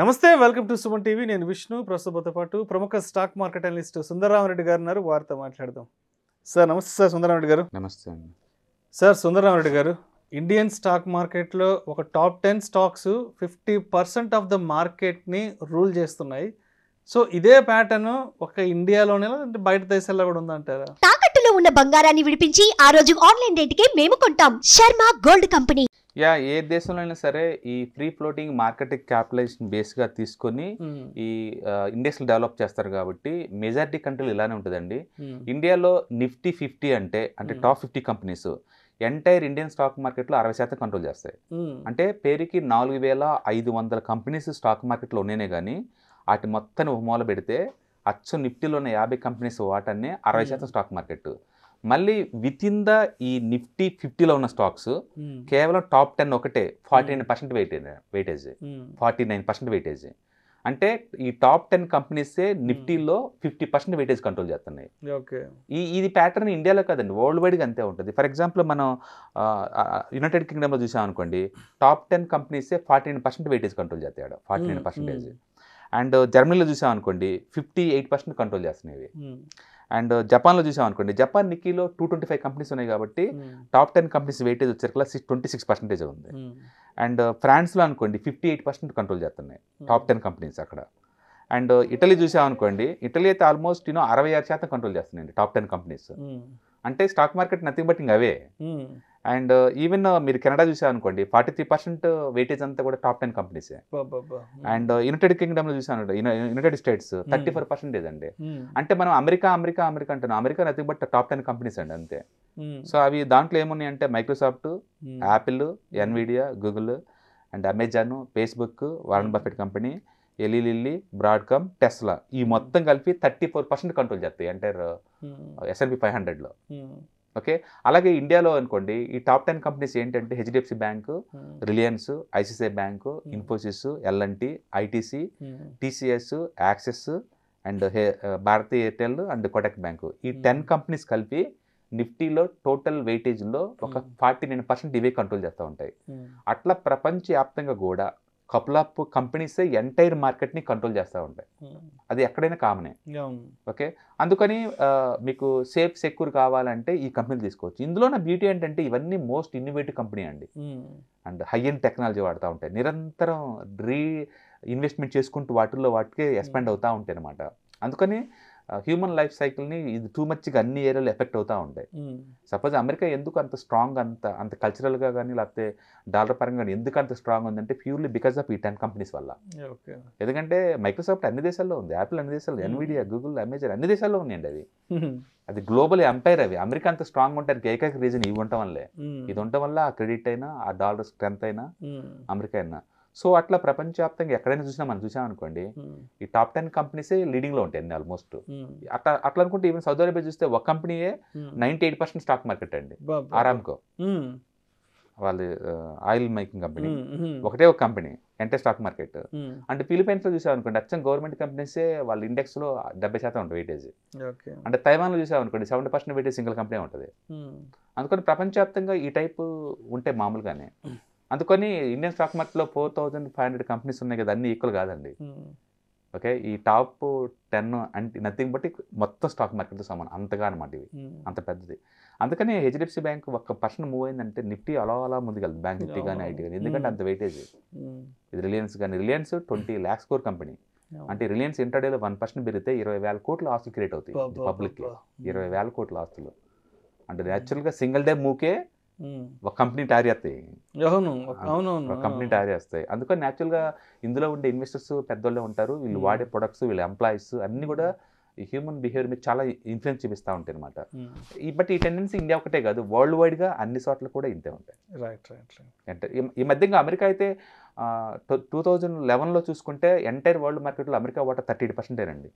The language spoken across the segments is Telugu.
నమస్తే వెల్కమ్ టు సుమన్ టీవీ నేను విష్ణు ప్రస్తుతంతో పాటు ప్రముఖ స్టాక్ మార్కెట్ అనలిస్ట్ సుందరరామరెడ్డి గారు ఉన్నారు వారితో మాట్లాడదాం సార్ నమస్తే సార్ సుందరరామరెడ్డి గారు నమస్తే అండి సార్ సుందరరామరెడ్డి గారు ఇండియన్ స్టాక్ మార్కెట్లో ఒక top ten stocks fifty percent of the మార్కెట్ని రూల్ చేస్తున్నాయి సో ఇదే ప్యాటర్న్ ఒక ఇండియాలోనే అంటే బయట దేశాల్లో కూడా ఉందంటారా ఉన్న బంగారాన్ని విడిపించి ఆ రోజు ఆన్లైన్ రేటుకే మేము కొంటాం శర్మ గోల్డ్ కంపెనీ యా ఏ దేశంలో అయినా సరే ఈ ఫ్రీ ఫ్లోటింగ్ మార్కెట్ క్యాపిటలైజేషన్ బేస్గా తీసుకొని ఈ ఇండెక్స్ డెవలప్ చేస్తారు కాబట్టి మెజారిటీ కంట్రీలు ఇలానే ఉంటుందండి ఇండియాలో నిఫ్టీ ఫిఫ్టీ అంటే అంటే top fifty companies entire Indian stock మార్కెట్లో అరవై శాతం కంట్రోల్ చేస్తాయి అంటే పేరుకి నాలుగు వేల ఐదు వందల కంపెనీస్ స్టాక్ మార్కెట్లో ఉన్నాయి కానీ వాటి మొత్తాన్ని మూల పెడితే అచ్చు నిఫ్టీలో ఉన్న యాభై కంపెనీస్ వాటాన్ని అరవై శాతం స్టాక్ మార్కెట్ మళ్ళీ విత్ ఇన్ ద ఈ నిఫ్టీ ఫిఫ్టీలో ఉన్న స్టాక్స్ hmm. కేవలం టాప్ టెన్ ఒకటే forty nine percent weightage weightage forty nine percent weightage అంటే ఈ టాప్ టెన్ కంపెనీసే నిఫ్టీలో ఫిఫ్టీ పర్సెంట్ వెయిటేజ్ కంట్రోల్ చేస్తున్నాయి ఈ ఇది ప్యాటర్న్ ఇండియాలో కాదండి వరల్డ్ వైడ్గా అంతే ఉంటుంది ఫర్ ఎగ్జాంపుల్ మనం యునైటెడ్ కింగ్డమ్లో చూసామనుకోండి టాప్ టెన్ కంపెనీసే forty nine percent weightage control చేస్తాడు ఫార్టీ నైన్ పర్సెంటేజ్ అండ్ జర్మనీలో చూసామనుకోండి ఫిఫ్టీ ఎయిట్ పర్సెంట్ కంట్రోల్ చేస్తున్నాయి అండ్ జపాన్ చూసాం అనుకోండి జపాన్ నిక్కీలో టూ ట్వంటీ ఫైవ్ కంపెనీస్ ఉన్నాయి కాబట్టి టాప్ టెన్ కంపెనీస్ వెయిటేజ్ వచ్చేసరికి సిక్స్ ట్వంటీ సిక్స్ పర్సెంటేజ్ ఉంది hmm. అండ్ ఫ్రాన్స్ లో అనుకోండి ఫిఫ్టీ ఎయిట్ పర్సెంట్ కంట్రోల్ చేస్తున్నాయి టాప్ టెన్ కంపెనీస్ అక్కడ అండ్ ఇటలీ చూసామనుకోండి ఇటలీ అయితే ఆల్మోస్ట్ యూనో అరవై ఆరు శాతం కంట్రోల్ చేస్తున్నాయండి టాప్ టెన్ కంపెనీస్ అంటే స్టాక్ మార్కెట్ నథింగ్ బట్ ఇంక అవే hmm. అండ్ ఈవెన్ మీరు కెనడా అనుకోండి ఫార్టీ త్రీ పర్సెంట్ వెయిటేజ్ అంతా కూడా టాప్ టెన్ కంపెనీసే అండ్ యునైటెడ్ కింగ్డమ్ లో చూసాను United States thirty four percentage అండి అంటే మనం అమెరికా అమెరికా అమెరికా అంటున్నాం America nothing but top ten companies అండి అంతే సో అవి దాంట్లో ఏమున్నాయి అంటే Microsoft Apple Nvidia Google and Amazon Facebook Warren Buffett company Eli Lilly Broadcom Tesla ఈ మొత్తం కలిపి థర్టీ ఫోర్ పర్సెంట్ కంట్రోల్ చేస్తాయి అంటే ఎస్ఎల్పి ఫైవ్ హండ్రెడ్లో ఓకే అలాగే ఇండియాలో అనుకోండి ఈ టాప్ టెన్ కంపెనీస్ ఏంటంటే HDFC bank hmm. Reliance ICI bank hmm. Infosys LNT ITC hmm. TCS Axis and Bharti Airtel and Kotak bank ఈ టెన్ కంపెనీస్ కలిపి నిఫ్టీలో టోటల్ వెయిటేజ్లో ఒక ఫార్టీ నైన్ పర్సెంట్ ఇవే కంట్రోల్ చేస్తూ ఉంటాయి అట్లా ప్రపంచవ్యాప్తంగా కూడా కపుల్ ఆఫ్ కంపెనీసే ఎంటైర్ మార్కెట్ని కంట్రోల్ చేస్తూ ఉంటాయి hmm. అది ఎక్కడైనా కామనే ఓకే అందుకని మీకు సేఫ్ సెక్యూర్ కావాలంటే ఈ కంపెనీలు తీసుకోవచ్చు ఇందులో నా బ్యూటీ ఏంటంటే ఇవన్నీ మోస్ట్ ఇన్నోవేటివ్ కంపెనీ అండి hmm. And high end technology వాడుతూ ఉంటాయి నిరంతరం రీ ఇన్వెస్ట్మెంట్ చేసుకుంటూ వాటిల్లో వాటికే hmm. ఎక్స్పెండ్ అవుతూ ఉంటాయి అనమాట అందుకని హ్యూమన్ లైఫ్ సైకిల్ని ఇది టూ మచ్గా అన్ని ఏరియాలో ఎఫెక్ట్ అవుతూ ఉంటాయి సపోజ్ అమెరికా ఎందుకు అంత స్ట్రాంగ్ అంత అంత కల్చరల్గా కానీ లేకపోతే డాలర్ పరంగా కానీ ఎందుకు అంత స్ట్రాంగ్ ఉందంటే ప్యూర్లీ బికాస్ ఆఫ్ ఈ టెన్ కంపెనీస్ వల్ల ఎందుకంటే మైక్రోసాఫ్ట్ అన్ని దేశాల్లో ఉంది యాపిల్ అన్ని దేశాల్లో ఎన్విడియా గూగుల్ అమెజాన్ అన్ని దేశాల్లో ఉన్నాయండి అవి hmm. అది గ్లోబల్ ఎంపైర్ అవి అమెరికా అంత స్ట్రాంగ్ ఉంటారు ఏకైక రీజన్ ఇవి ఉండటం వల్లే hmm. ఇది ఉండటం వల్ల ఆ క్రెడిట్ అయినా ఆ డాలర్ స్ట్రెంత్ అయినా అమెరికా hmm. అయినా సో అట్లా ప్రపంచవ్యాప్తంగా ఎక్కడైనా చూసినా మనం అనుకోండి ఈ టాప్ టెన్ కంపెనీసే లో ఉంటాయి ఆల్మోస్ట్ అట్లా అట్లా అనుకుంటే ఈవెన్ సౌదీ అరేబియా చూస్తే ఒక కంపెనీయే ninety eight percent stock market అండి ఆరామ్కో వాళ్ళు ఆయిల్ మేకింగ్ కంపెనీ ఒకటే ఒక కంపెనీ అంటే స్టాక్ మార్కెట్ అంటే ఫిలిపైన్స్ లో అనుకోండి అచ్చం గవర్నమెంట్ కంపెనీసే వాళ్ళ ఇండెక్స్ లో డెబ్బై శాతం ఉంటుంది వెయిటేజ్ అంటే తైవాన్ లో చూసాం అనుకోండి seventy percent weightage single company ఉంటుంది అందుకని ప్రపంచవ్యాప్తంగా ఈ టైప్ ఉంటే మామూలుగానే అందుకని ఇండియన్ స్టాక్ మార్కెట్లో four thousand five hundred companies ఉన్నాయి కదా అన్ని ఈక్వల్ కాదండి hmm. ఓకే ఈ టాప్ టెన్ అంటే నథింగ్ బట్టి మొత్తం స్టాక్ మార్కెట్తో సమానం అంతగా అనమాట ఇవి hmm. అంత పెద్దది అందుకని హెచ్డిఎఫ్సి బ్యాంక్ ఒక పర్సన్ మూవ్ అయిందంటే నిఫ్టీ అలా అలా వెళ్తుంది బ్యాంక్ నిఫ్టీ కానీ ఐటీ కానీ ఎందుకంటే hmm. అంత వెయిటేజ్ ఇది రిలయన్స్ కానీ Reliance twenty lakhs crore company అంటే రిలయన్స్ ఇంటర్డేలో వన్ పర్సెంట్ పెరిగితే ఇరవై వేల కోట్ల ఆస్తులు క్రియేట్ అవుతాయి పబ్లిక్ ఇరవై వేల కోట్ల ఆస్తులు అంటే న్యాచురల్గా సింగిల్ డే మూకే ఒక కంపెనీ తయారు చేస్తాయి అవును అవునవును కంపెనీ తయారు చేస్తాయి అందుకని న్యాచురల్గా ఇందులో ఉండే ఇన్వెస్టర్స్ పెద్దోళ్ళే ఉంటారు వీళ్ళు వాడే ప్రొడక్ట్స్ వీళ్ళ ఎంప్లాయీస్ అన్నీ కూడా ఈ హ్యూమన్ బిహేవియర్ మీద చాలా ఇన్ఫ్లుయెన్స్ చూపిస్తూ ఉంటాయి అనమాట hmm. ఈ బట్ ఈ టెండెన్సీ ఇండియా ఒకటే కాదు వరల్డ్ వైడ్గా అన్ని చోట్ల కూడా ఇంతే ఉంటాయి రైట్ రైట్ అంటే ఈ మధ్య ఇంకా అమెరికా అయితే టూ థౌజండ్ లెవెన్లో చూసుకుంటే ఎంటైర్ వరల్డ్ మార్కెట్లో అమెరికా వాటర్ థర్టీ ఎయిట్ పర్సెంట్ అండి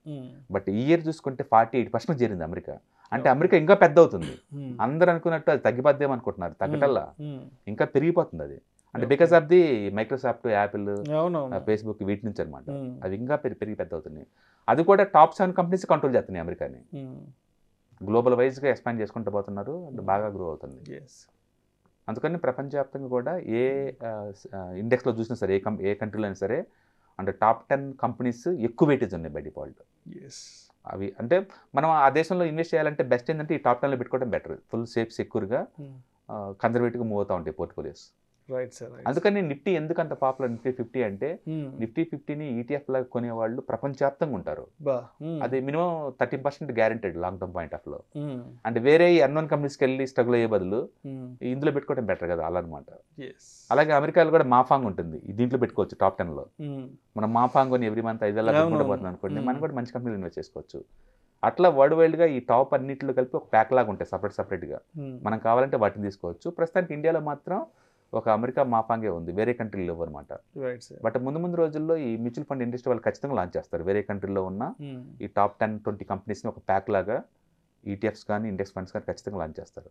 బట్ ఈ ఇయర్ చూసుకుంటే ఫార్టీ ఎయిట్ పర్సెంట్ జరిగింది అమెరికా అంటే hmm. అమెరికా ఇంకా పెద్ద అవుతుంది hmm. అందరూ అనుకున్నట్టు అది తగ్గిపోద్దేమనుకుంటున్నారు తగ్గటల్లా ఇంకా పెరిగిపోతుంది అది అంటే because of the Microsoft Apple Facebook వీటి నుంచి అనమాట అవి ఇంకా పెరిగి పెరిగి పెద్ద అవుతున్నాయి అది కూడా టాప్ సెవెన్ కంపెనీస్ కంట్రోల్ చేస్తున్నాయి అమెరికాని గ్లోబల్ వైజ్గా ఎక్స్పాండ్ చేసుకుంటూ పోతున్నారు అండ్ బాగా గ్రో అవుతుంది అందుకని ప్రపంచవ్యాప్తంగా కూడా ఏ ఇండెక్స్లో చూసినా సరే ఏ కం ఏ కంట్రీలో అయినా సరే అంటే టాప్ టెన్ కంపెనీస్ ఎక్కువ వెయిటేజ్ ఉన్నాయి బై డిఫాల్ట్ అవి అంటే మనం ఆ దేశంలో ఇన్వెస్ట్ చేయాలంటే బెస్ట్ ఏంటంటే ఈ టాప్ టెన్లో పెట్టుకోవడం బెటర్ ఫుల్ సేఫ్ సెక్యూర్గా కన్జర్వేటివ్గా మూవ్ అవుతూ ఉంటాయి పోర్ట్ఫోలియోస్ అందుకని నిఫ్టీ ఎందుకు అంత పాపులర్ నిఫ్టీ ఫిఫ్టీ అంటే hmm. నిఫ్టీ ఫిఫ్టీని ఈటీఎఫ్ e లాగా కొనేవాళ్ళు ప్రపంచవ్యాప్తంగా ఉంటారు hmm. అది minimum thirty percent guaranteed long term point of లో అంటే వేరే అన్వన్ కంపెనీస్కి వెళ్ళి స్ట్రగుల్ అయ్యే బదులు hmm. ఇందులో పెట్టుకోవడం బెటర్ కదా అలా అనమాట అలాగే అమెరికాలో కూడా మాఫాంగ్ ఉంటుంది దీంట్లో పెట్టుకోవచ్చు టాప్ టెన్ లో మనం మాఫాంగ్ అని ఎవ్రీ మంత్ ఐదు పెట్టుకుంటే అనుకోండి మనం కూడా మంచి కంపెనీలు ఇన్వెస్ట్ చేసుకోవచ్చు అట్లా వరల్డ్ వైడ్ గా ఈ టాప్ అన్నింటిలో కలిపి ఒక ప్యాక్ లాగా ఉంటాయి సపరేట్ సపరేట్ గా మనం కావాలంటే వాటిని తీసుకోవచ్చు ప్రస్తుతానికి ఇండియాలో మాత్రం ఒక అమెరికా మాపాంగే ఉంది వేరే కంట్రీలో అనమాట బట్ ముందు ముందు రోజుల్లో ఈ మ్యూచువల్ ఫండ్ ఇండస్ట్రీ వాళ్ళు ఖచ్చితంగా లాంచ్ చేస్తారు వేరే కంట్రీలో ఉన్న hmm. ఈ టాప్ టెన్ ట్వంటీ కంపెనీస్ని ఒక ప్యాక్ లాగా ఈటీఎఫ్స్ కానీ ఇండెక్స్ ఫండ్స్ కానీ ఖచ్చితంగా లాంచ్ చేస్తారు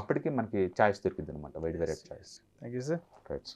అప్పటికి మనకి ఛాయిస్ దొరికింది అనమాట wide variety choice thank you sir right